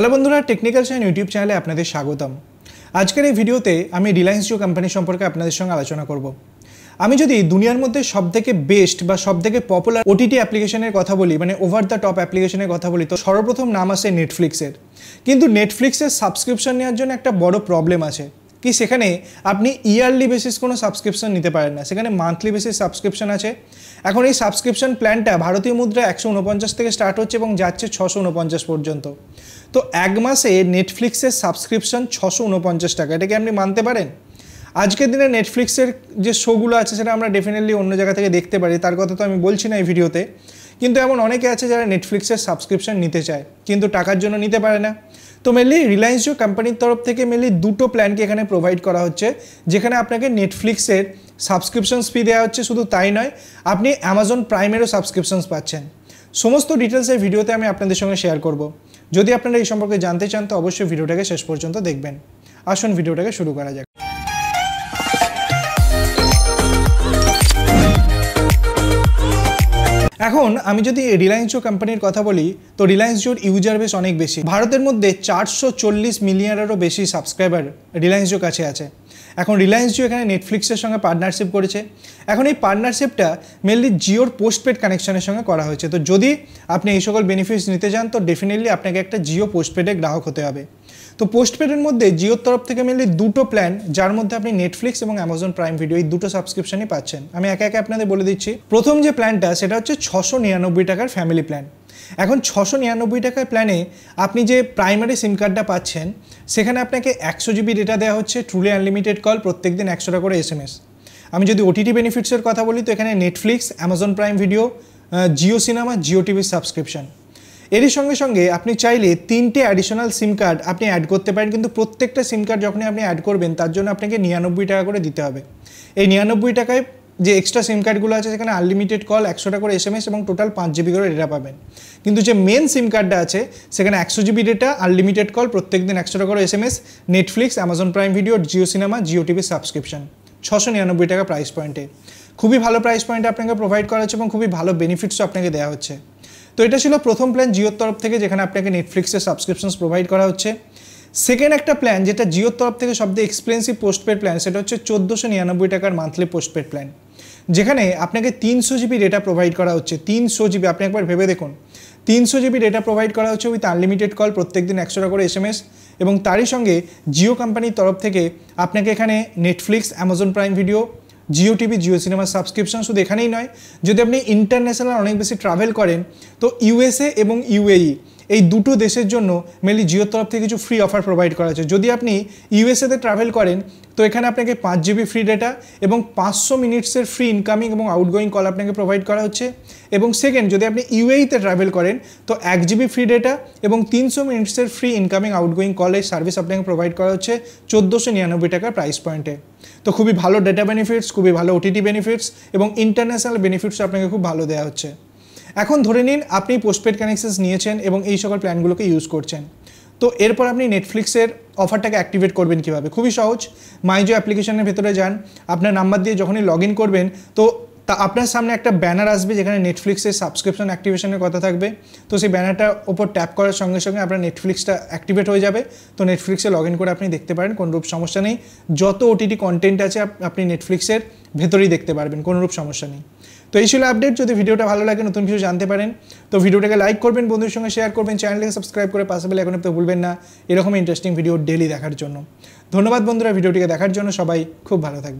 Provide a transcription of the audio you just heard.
hello বন্ধুরা technical sign YouTube চ্যানেলে আপনাদের স্বাগতম আজকের এই ভিডিওতে আমি রিলায়েন্স জিও কোম্পানি সম্পর্কে আপনাদের সঙ্গে আলোচনা করব আমি যদি দুনিয়ার মধ্যে সবথেকে বেস্ট বা সবথেকে পপুলার ওটিটি অ্যাপ্লিকেশনের কথা বলি মানে ওভার দ্য টপ অ্যাপ্লিকেশনের কথা বলি তো সর্বপ্রথম নাম আসে নেটফ্লিক্সের কিন্তু নেটফ্লিক্সের সাবস্ক্রিপশন নেওয়ার জন্য একটা বড় প্রবলেম আছে কি সেখানে আপনি ইয়ারলি বেসিস কোনো সাবস্ক্রিপশন নিতে পারেন না সেখানে মান্থলি বেসিস সাবস্ক্রিপশন আছে এখন এই সাবস্ক্রিপশন প্ল্যানটা ভারতীয় মুদ্রা একশো উনপঞ্চাশ থেকে স্টার্ট হচ্ছে এবং যাচ্ছে ছশো উনপঞ্চাশ পর্যন্ত তো এক মাসে নেটফ্লিক্সের সাবস্ক্রিপশন ছশো উনপঞ্চাশ টাকা এটাকে আপনি মানতে পারেন আজকের দিনে নেটফ্লিক্সের যে শোগুলো আছে সেটা আমরা ডেফিনেটলি অন্য জায়গা থেকে দেখতে পারি তার কথা তো আমি বলছি না এই ভিডিওতে কিন্তু এমন অনেকে আছে যারা নেটফ্লিক্সের সাবস্ক্রিপশন নিতে চায় কিন্তু টাকার জন্য নিতে পারে না তো মেনলি রিলায়েন্স জিও কোম্পানির তরফ থেকে মেনলি দুটো প্ল্যানকে এখানে প্রোভাইড করা হচ্ছে যেখানে আপনাকে নেটফ্লিক্সের সাবস্ক্রিপশনস ফি দেওয়া হচ্ছে শুধু তাই নয় আপনি অ্যামাজন প্রাইমেরও সাবস্ক্রিপশনস পাচ্ছেন সমস্ত ডিটেলস এই ভিডিওতে আমি আপনাদের সঙ্গে শেয়ার করব যদি আপনারা এই সম্পর্কে জানতে চান তো অবশ্যই ভিডিওটাকে শেষ পর্যন্ত দেখবেন আসুন ভিডিওটাকে শুরু করা যাক এখন আমি যদি রিলায়েন্স জিও কোম্পানির কথা বলি তো রিলায়েন্স জিওর ইউজার বেশ অনেক বেশি ভারতের মধ্যে চারশো চল্লিশ মিলিয়নেরও বেশি সাবস্ক্রাইবার রিলায়েন্স জিও কাছে আছে এখন রিলায়েন্স জিও এখানে নেটফ্লিক্সের সঙ্গে পার্টনারশিপ করেছে এখন এই পার্টনারশিপটা মেনলি জিওর পোস্টপেড কানেকশনের সঙ্গে করা হয়েছে তো যদি আপনি এই সকল বেনিফিটস নিতে চান তো ডেফিনেটলি আপনাকে একটা জিও পোস্টপেডে গ্রাহক হতে হবে তো পোস্টপেডের মধ্যে জিওর তরফ থেকে মেনলি দুটো প্ল্যান যার মধ্যে আপনি নেটফ্লিক্স এবং অ্যামাজন প্রাইম ভিডিও এই দুটো সাবস্ক্রিপশনই পাচ্ছেন আমি একে একে আপনাদের বলে দিচ্ছি প্রথম যে প্ল্যানটা সেটা হচ্ছে ছশো নিরানব্বই টাকার ফ্যামিলি প্ল্যান এখন ছশো নিরানব্বই টাকার প্ল্যানে আপনি যে প্রাইমারি সিম কার্ডটা পাচ্ছেন সেখানে আপনাকে একশো জিবি ডেটা দেওয়া হচ্ছে ট্রুলি আনলিমিটেড কল প্রত্যেক দিন একশোটা করে এস এম এস আমি যদি ওটিটি বেনিফিটসের কথা বলি তো এখানে Netflix Amazon Prime Video Jio cinema Jio টিভির সাবস্ক্রিপশন এরই সঙ্গে সঙ্গে আপনি চাইলে তিনটে অ্যাডিশনাল সিম কার্ড আপনি অ্যাড করতে পারেন কিন্তু প্রত্যেকটা সিম কার্ড যখনই আপনি অ্যাড করবেন তার জন্য আপনাকে নিরানব্বই টাকা করে দিতে হবে এই নিরানব্বই টাকায় যে এক্সট্রা সিম কার্ডগুলো আছে সেখানে আনলিমিটেড কল একশোটা করে এসএমএস এবং টোটাল পাঁচ জিবি করে ডেটা পাবেন কিন্তু যে মেন সিম কার্ডটা আছে সেখানে একশো জিবি ডেটা আনলিমিটেড কল প্রত্যেক দিন একশোটা করে SMS Netflix Amazon Prime Video Jio cinema Jio TV subscription ছশো নিরানব্বই টাকা প্রাইস পয়েন্টে খুবই ভালো প্রাইস পয়েন্টে আপনাকে প্রোভাইড করা হচ্ছে এবং খুবই ভালো বেনিফিটসও আপনাকে দেওয়া হচ্ছে তো এটা ছিল প্রথম প্ল্যান জিওর তরফ থেকে যেখানে আপনাকে নেটফ্লিক্সের সাবস্ক্রিপশনস প্রোভাইড করা হচ্ছে সেকেন্ড একটা প্ল্যান যেটা জিওর তরফ থেকে সবচেয়ে এক্সপেন্সিভ পোস্টপেড প্ল্যান সেটা হচ্ছে চোদ্দোশো নিরানব্বই টাকার মান্থলি পোস্টপেড প্ল্যান যেখানে আপনাকে তিনশো জিবি ডেটা প্রোভাইড করা হচ্ছে তিনশো জিবি আপনি একবার ভেবে দেখুন তিনশো জিবি ডেটা প্রোভাইড করা হচ্ছে উইথ আনলিমিটেড কল প্রত্যেক দিন একশো টাকা করে এস এম এস এবং তারই সঙ্গে জিও কোম্পানির তরফ থেকে আপনাকে এখানে Netflix Amazon Prime Video Jio TV Jio সিনেমার সাবস্ক্রিপশন শুধু এখানেই নয় যদি আপনি ইন্টারন্যাশনাল অনেক বেশি ট্রাভেল করেন তো ইউএসএ এবং ইউএই এই দুটো দেশের জন্য মেনলি জিওর তরফ থেকে কিছু ফ্রি অফার প্রোভাইড করা হচ্ছে যদি আপনি ইউএসএতে ট্রাভেল করেন তো এখানে আপনাকে পাঁচ জিবি ফ্রি ডেটা এবং পাঁচশো মিনিটসের ফ্রি ইনকামিং এবং আউটগোয়িং কল আপনাকে প্রোভাইড করা হচ্ছে এবং সেকেন্ড যদি আপনি ইউএইতে e ট্রাভেল করেন তো এক জিবি ফ্রি ডেটা এবং তিনশো মিনিটসের ফ্রি ইনকামিং আউটগোয়িং কলের সার্ভিস আপনাকে প্রোভাইড করা হচ্ছে চোদ্দোশো নিরানব্বই টাকার প্রাইস পয়েন্টে তো খুবই ভালো ডেটা বেনিফিটস খুবই ভালো ওটিটি বেনিফিটস এবং ইন্টারন্যাশনাল বেনিফিটস আপনাকে খুব ভালো দেওয়া হচ্ছে এখন ধরে নিন আপনি পোস্টপেড কানেকশানস নিয়েছেন এবং এই সকল প্ল্যানগুলোকে ইউজ করছেন তো এরপর আপনি নেটফ্লিক্সের অফারটাকে অ্যাক্টিভেট করবেন কীভাবে খুবই সহজ মাইজো অ্যাপ্লিকেশনের ভেতরে যান আপনার নাম্বার দিয়ে যখনই লগ ইন করবেন তো তা আপনার সামনে একটা ব্যানার আসবে যেখানে নেটফ্লিক্সের সাবস্ক্রিপশন অ্যাক্টিভেশনের কথা থাকবে তো সেই ব্যানারটার ওপর ট্যাপ করার সঙ্গে সঙ্গে আপনার নেটফ্লিক্সটা অ্যাক্টিভেট হয়ে যাবে তো নেটফ্লিক্সে লগ ইন করে আপনি দেখতে পারেন কোনোরূপ সমস্যা নেই যত ওটিটি কন্টেন্ট আছে আপনি নেটফ্লিক্সের ভেতরেই দেখতে পারবেন কোনোরূপ সমস্যা নেই তো এই ছিল আপডেট যদি ভিডিওটা ভালো লাগে নতুন কিছু জানতে পারেন তো ভিডিওটাকে লাইক করবেন বন্ধুর সঙ্গে শেয়ার করবেন চ্যানেলটাকে সাবস্ক্রাইব করে পাশে বেলে এখন তো ভুলবেন না এরকম ইন্টারেস্টিং ভিডিও ডেলি দেখার জন্য ধন্যবাদ বন্ধুরা ভিডিওটিকে দেখার জন্য সবাই খুব ভালো থাকবেন